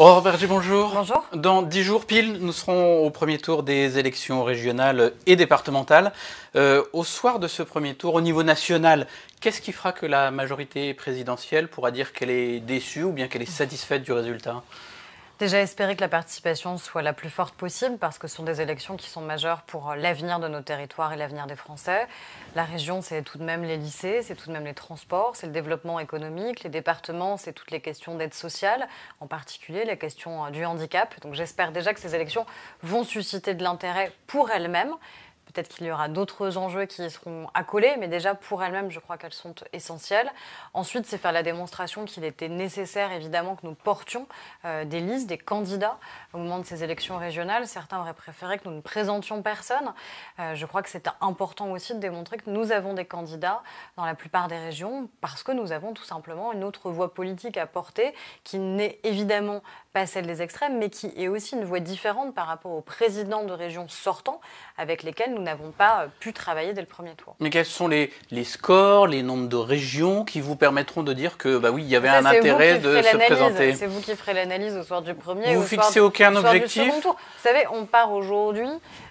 Aurore oh, Berger, bonjour. Bonjour. Dans dix jours pile, nous serons au premier tour des élections régionales et départementales. Euh, au soir de ce premier tour, au niveau national, qu'est-ce qui fera que la majorité présidentielle pourra dire qu'elle est déçue ou bien qu'elle est satisfaite du résultat Déjà espérer que la participation soit la plus forte possible parce que ce sont des élections qui sont majeures pour euh, l'avenir de nos territoires et l'avenir des Français. La région, c'est tout de même les lycées, c'est tout de même les transports, c'est le développement économique, les départements, c'est toutes les questions d'aide sociale, en particulier la question euh, du handicap. Donc j'espère déjà que ces élections vont susciter de l'intérêt pour elles-mêmes Peut-être qu'il y aura d'autres enjeux qui seront accolés, mais déjà pour elles-mêmes, je crois qu'elles sont essentielles. Ensuite, c'est faire la démonstration qu'il était nécessaire, évidemment, que nous portions euh, des listes, des candidats au moment de ces élections régionales. Certains auraient préféré que nous ne présentions personne. Euh, je crois que c'est important aussi de démontrer que nous avons des candidats dans la plupart des régions parce que nous avons tout simplement une autre voie politique à porter qui n'est évidemment pas celle des extrêmes, mais qui est aussi une voie différente par rapport aux présidents de régions sortants avec lesquels nous nous n'avons pas euh, pu travailler dès le premier tour. Mais quels sont les, scores, les nombres de régions qui vous permettront de dire que bah oui, il y avait un intérêt de se présenter C'est vous qui ferez l'analyse au soir du premier. Vous ne fixez aucun objectif. Vous savez, on part aujourd'hui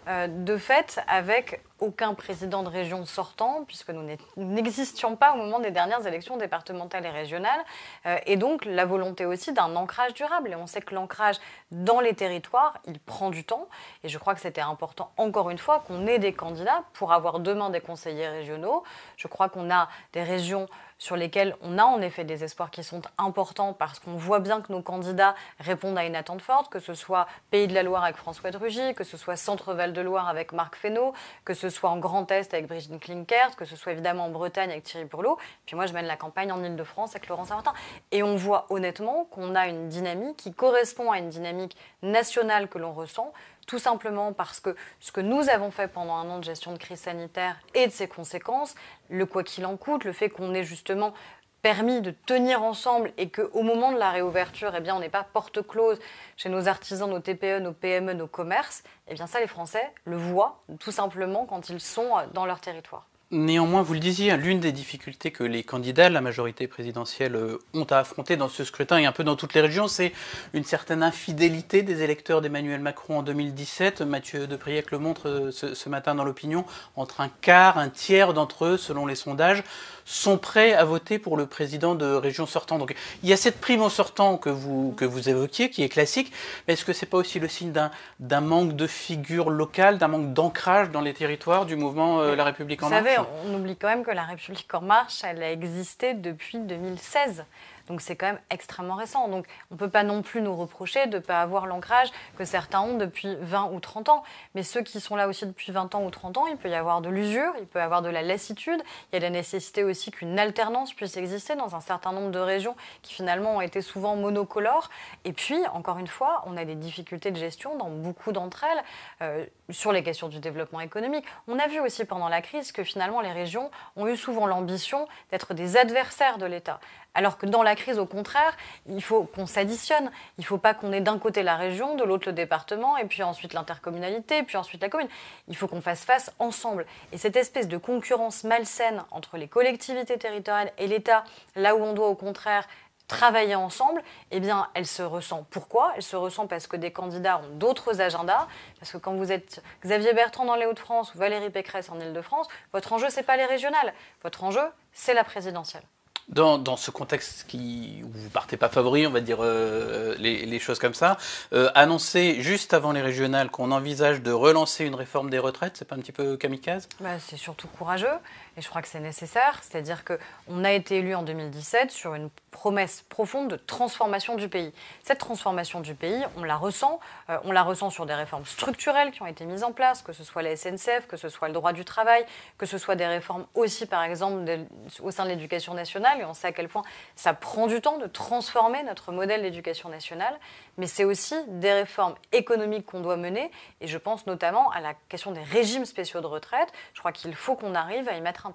euh, de fait avec aucun président de région sortant, puisque nous n'existions pas au moment des dernières élections départementales et régionales, euh, et donc la volonté aussi d'un ancrage durable. Et on sait que l'ancrage dans les territoires, il prend du temps, et je crois que c'était important, encore une fois, qu'on ait des candidats pour avoir demain des conseillers régionaux. Je crois qu'on a des régions sur lesquels on a en effet des espoirs qui sont importants parce qu'on voit bien que nos candidats répondent à une attente forte, que ce soit Pays de la Loire avec François de que ce soit Centre-Val de Loire avec Marc Fesneau, que ce soit en Grand Est avec Brigitte Klinkert, que ce soit évidemment en Bretagne avec Thierry Burlot. Puis moi, je mène la campagne en Ile-de-France avec Laurent Saint-Martin. Et on voit honnêtement qu'on a une dynamique qui correspond à une dynamique nationale que l'on ressent tout simplement parce que ce que nous avons fait pendant un an de gestion de crise sanitaire et de ses conséquences, le quoi qu'il en coûte, le fait qu'on ait justement permis de tenir ensemble et qu'au moment de la réouverture, eh bien, on n'est pas porte close chez nos artisans, nos TPE, nos PME, nos commerces, eh bien ça, les Français le voient tout simplement quand ils sont dans leur territoire. Néanmoins, vous le disiez, hein, l'une des difficultés que les candidats de la majorité présidentielle euh, ont à affronter dans ce scrutin et un peu dans toutes les régions, c'est une certaine infidélité des électeurs d'Emmanuel Macron en 2017. Mathieu Depriek le montre euh, ce, matin dans l'opinion. Entre un quart, un tiers d'entre eux, selon les sondages, sont prêts à voter pour le président de région sortant. Donc il y a cette prime en sortant que vous, que vous évoquiez, qui est classique, mais est-ce que c'est pas aussi le signe d'un manque de figure locale, d'un manque d'ancrage dans les territoires du mouvement euh, La République en marche on oublie quand même que la République en marche, elle a existé depuis 2016. Donc c'est quand même extrêmement récent. Donc on ne peut pas non plus nous reprocher de ne pas avoir l'ancrage que certains ont depuis 20 ou 30 ans. Mais ceux qui sont là aussi depuis 20 ans ou 30 ans, il peut y avoir de l'usure, il peut y avoir de la lassitude. Il y a la nécessité aussi qu'une alternance puisse exister dans un certain nombre de régions qui finalement ont été souvent monocolores. Et puis, encore une fois, on a des difficultés de gestion dans beaucoup d'entre elles euh, sur les questions du développement économique. On a vu aussi pendant la crise que finalement les régions ont eu souvent l'ambition d'être des adversaires de l'État. Alors que dans la crise, au contraire, il faut qu'on s'additionne. Il ne faut pas qu'on ait d'un côté la région, de l'autre le département, et puis ensuite l'intercommunalité, puis ensuite la commune. Il faut qu'on fasse face ensemble. Et cette espèce de concurrence malsaine entre les collectivités territoriales et l'État, là où on doit au contraire travailler ensemble, eh bien, elle se ressent. Pourquoi Elle se ressent parce que des candidats ont d'autres agendas, parce que quand vous êtes Xavier Bertrand dans les Hauts-de-France ou Valérie Pécresse en Île-de-France, votre enjeu, n'est pas les régionales. Votre enjeu, c'est la présidentielle dans, dans, ce contexte qui, où vous partez pas favori, on va dire euh, les, choses comme ça, euh, annoncer juste avant les régionales qu'on envisage de relancer une réforme des retraites, c'est pas un petit peu kamikaze bah, C'est surtout courageux. Et je crois que c'est nécessaire, c'est-à-dire qu'on a été élu en 2017 sur une promesse profonde de transformation du pays. Cette transformation du pays, on la ressent, euh, on la ressent sur des réformes structurelles qui ont été mises en place, que ce soit la SNCF, que ce soit le droit du travail, que ce soit des réformes aussi, par exemple, au sein de l'éducation nationale, et on sait à quel point ça prend du temps de transformer notre modèle d'éducation nationale, mais c'est aussi des réformes économiques qu'on doit mener, et je pense notamment à la question des régimes spéciaux de retraite. Je crois qu'il faut qu'on arrive à y mettre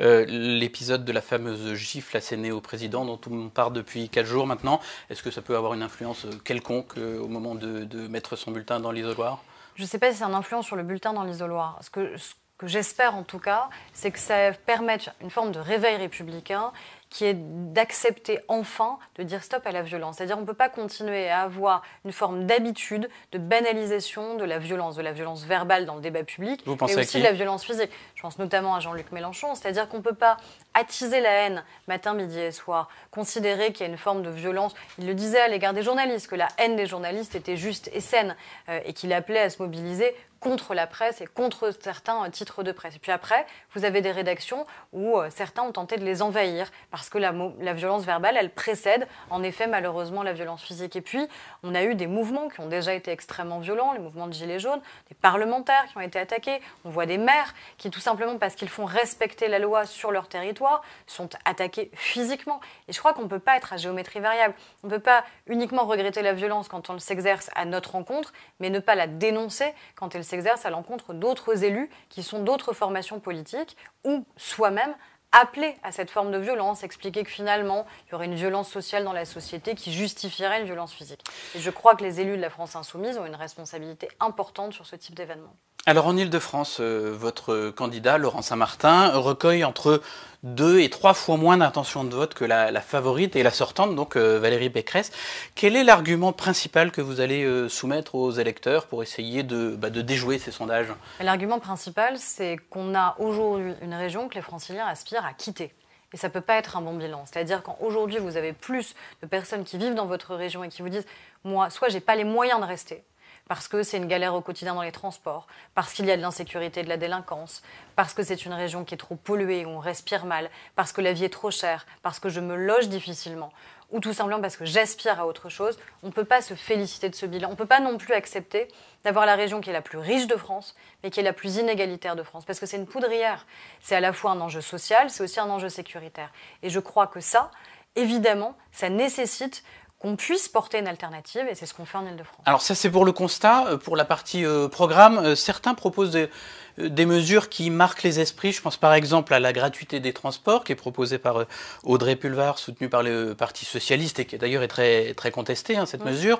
euh, l'épisode de la fameuse gifle assénée au président dont tout le monde part depuis 4 jours maintenant, est-ce que ça peut avoir une influence euh, quelconque euh, au moment de, mettre son bulletin dans l'isoloir Je ne sais pas si c'est un influence sur le bulletin dans l'isoloir. Ce que, ce que j'espère en tout cas, c'est que ça permette une forme de réveil républicain qui est d'accepter enfin de dire stop à la violence. C'est-à-dire on ne peut pas continuer à avoir une forme d'habitude, de banalisation de la violence, de la violence verbale dans le débat public, Vous mais aussi de la violence physique. Je pense notamment à Jean-Luc Mélenchon, c'est-à-dire qu'on ne peut pas attiser la haine matin, midi et soir, considérer qu'il y a une forme de violence. Il le disait à l'égard des journalistes, que la haine des journalistes était juste et saine, euh, et qu'il appelait à se mobiliser contre la presse et contre certains euh, titres de presse. Et puis après, vous avez des rédactions où euh, certains ont tenté de les envahir parce parce que la, violence verbale, elle précède en effet malheureusement la violence physique. Et puis, on a eu des mouvements qui ont déjà été extrêmement violents, les mouvements de Gilets jaunes, des parlementaires qui ont été attaqués, on voit des maires qui, tout simplement parce qu'ils font respecter la loi sur leur territoire, sont attaqués physiquement. Et je crois qu'on ne peut pas être à géométrie variable. On ne peut pas uniquement regretter la violence quand on s'exerce à notre rencontre, mais ne pas la dénoncer quand elle s'exerce à l'encontre d'autres élus qui sont d'autres formations politiques ou soi-même appeler à cette forme de violence, expliquer que finalement, il y aurait une violence sociale dans la société qui justifierait une violence physique. Et je crois que les élus de la France insoumise ont une responsabilité importante sur ce type d'événement. Alors en Ile-de-France, euh, votre candidat, Laurent Saint-Martin, recueille entre deux et trois fois moins d'intentions de vote que la, favorite et la sortante, donc euh, Valérie Pécresse. Quel est l'argument principal que vous allez euh, soumettre aux électeurs pour essayer de, bah, déjouer ces sondages L'argument principal, c'est qu'on a aujourd'hui une région que les franciliens aspirent à quitter. Et ça ne peut pas être un bon bilan. C'est-à-dire qu'aujourd'hui, vous avez plus de personnes qui vivent dans votre région et qui vous disent Moi, soit j'ai pas les moyens de rester, parce que c'est une galère au quotidien dans les transports, parce qu'il y a de l'insécurité, de la délinquance, parce que c'est une région qui est trop polluée, où on respire mal, parce que la vie est trop chère, parce que je me loge difficilement, ou tout simplement parce que j'aspire à autre chose, on ne peut pas se féliciter de ce bilan. On ne peut pas non plus accepter d'avoir la région qui est la plus riche de France, mais qui est la plus inégalitaire de France, parce que c'est une poudrière. C'est à la fois un enjeu social, c'est aussi un enjeu sécuritaire. Et je crois que ça, évidemment, ça nécessite qu'on puisse porter une alternative, et c'est ce qu'on fait en Ile-de-France. Alors ça c'est pour le constat, euh, pour la partie euh, programme, euh, certains proposent des, mesures qui marquent les esprits, je pense par exemple à la gratuité des transports qui est proposée par Audrey Pulvar, soutenue par le Parti Socialiste, et qui d'ailleurs est très, très contestée, hein, cette mesure.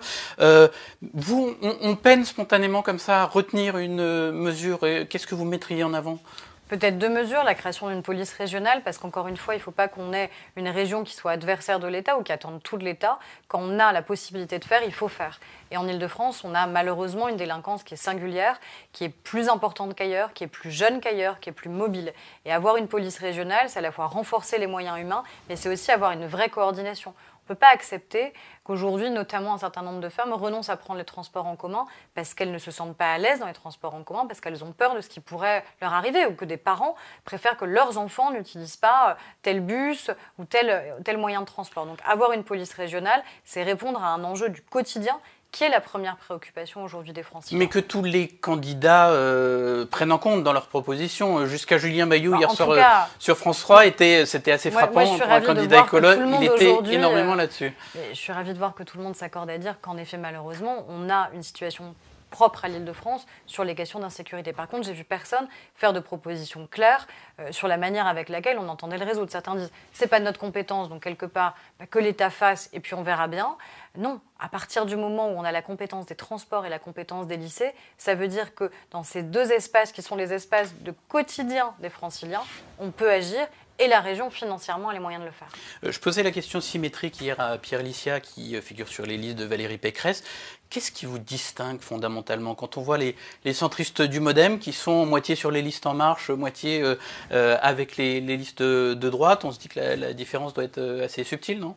vous, on, on, peine spontanément comme ça à retenir une mesure, qu'est-ce que vous mettriez en avant Peut-être deux mesures, la création d'une police régionale, parce qu'encore une fois, il ne faut pas qu'on ait une région qui soit adversaire de l'État ou qui attende tout de l'État. Quand on a la possibilité de faire, il faut faire. Et en Ile-de-France, on a malheureusement une délinquance qui est singulière, qui est plus importante qu'ailleurs, qui est plus jeune qu'ailleurs, qui est plus mobile. Et avoir une police régionale, c'est à la fois renforcer les moyens humains, mais c'est aussi avoir une vraie coordination. On ne peut pas accepter qu'aujourd'hui, notamment un certain nombre de femmes renoncent à prendre les transports en commun parce qu'elles ne se sentent pas à l'aise dans les transports en commun, parce qu'elles ont peur de ce qui pourrait leur arriver, ou que des parents préfèrent que leurs enfants n'utilisent pas euh, tel bus ou tel, euh, tel moyen de transport. Donc avoir une police régionale, c'est répondre à un enjeu du quotidien qui est la première préoccupation aujourd'hui des Français. Mais que tous les candidats euh, prennent en compte dans leurs propositions. Euh, jusqu'à Julien Bayou, bah, hier soir, euh, sur France 3, c'était assez frappant un candidat écolo. Il était énormément là-dessus. Je suis ravie de voir que tout le monde s'accorde à dire qu'en effet, malheureusement, on a une situation propre à l'Île-de-France sur les questions d'insécurité. Par contre, j'ai vu personne faire de propositions claires euh, sur la manière avec laquelle on entendait le résoudre. Certains disent c'est pas de notre compétence, donc quelque part bah, que l'État fasse et puis on verra bien. Non, à partir du moment où on a la compétence des transports et la compétence des lycées, ça veut dire que dans ces deux espaces qui sont les espaces de quotidien des Franciliens, on peut agir et la région financièrement a les moyens de le faire. Euh, je posais la question symétrique hier à Pierre Licia qui euh, figure sur les listes de Valérie Pécresse. Qu'est-ce qui vous distingue fondamentalement quand on voit les, les, centristes du Modem qui sont moitié sur les listes En Marche, moitié euh, avec les, listes de droite On se dit que la différence doit être assez subtile, non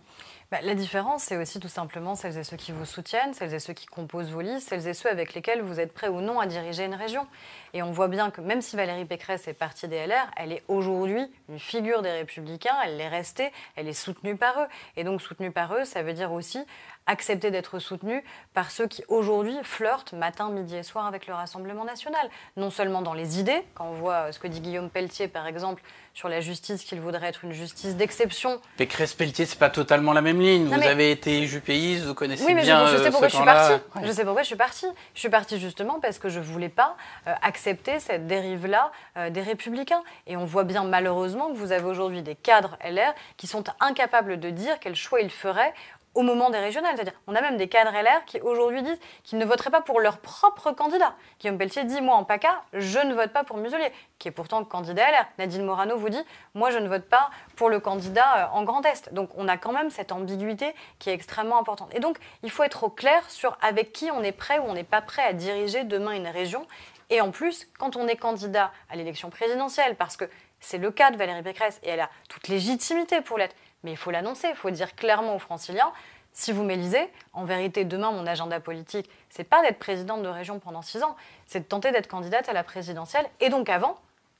bah, la différence, c'est aussi tout simplement celles et ceux qui vous soutiennent, celles et ceux qui composent vos listes, celles et ceux avec lesquels vous êtes prêts ou non à diriger une région. Et on voit bien que même si Valérie Pécresse est partie des LR, elle est aujourd'hui une figure des Républicains, elle l'est restée, elle est soutenue par eux. Et donc soutenue par eux, ça veut dire aussi accepter d'être soutenu par ceux qui aujourd'hui flirtent matin, midi et soir avec le Rassemblement national. Non seulement dans les idées, quand on voit euh, ce que dit Guillaume Pelletier par exemple sur la justice qu'il voudrait être une justice d'exception. Pécresse-Pelletier, c'est pas totalement la même ligne. vous avez été jupéiste, vous connaissez oui, mais bien je, sais euh, pourquoi je suis partie. Je sais pourquoi je suis partie. Je suis partie justement parce que je voulais pas euh, accepter cette dérive-là des républicains. Et on voit bien malheureusement que vous avez aujourd'hui des cadres LR qui sont incapables de dire quel choix ils feraient au moment des régionales. C'est-à-dire, on a même des cadres LR qui aujourd'hui disent qu'ils ne voteraient pas pour leur propre candidat. Guillaume Pelletier dit Moi, en PACA, je ne vote pas pour Muselier, qui est pourtant candidat LR. Nadine Morano vous dit Moi, je ne vote pas pour le candidat euh, en Grand Est. Donc, on a quand même cette ambiguïté qui est extrêmement importante. Et donc, il faut être au clair sur avec qui on est prêt ou on n'est pas prêt à diriger demain une région. Et en plus, quand on est candidat à l'élection présidentielle, parce que c'est le cas de Valérie Pécresse et elle a toute légitimité pour l'être. Mais il faut l'annoncer, il faut dire clairement aux franciliens, si vous m'élisez, en vérité, demain, mon agenda politique, c'est pas d'être présidente de région pendant six ans, c'est de tenter d'être candidate à la présidentielle, et donc avant,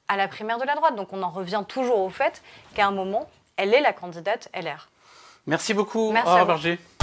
à la primaire de la droite. Donc on en revient toujours au fait qu'à un moment, elle est la candidate LR. Merci beaucoup. Merci Au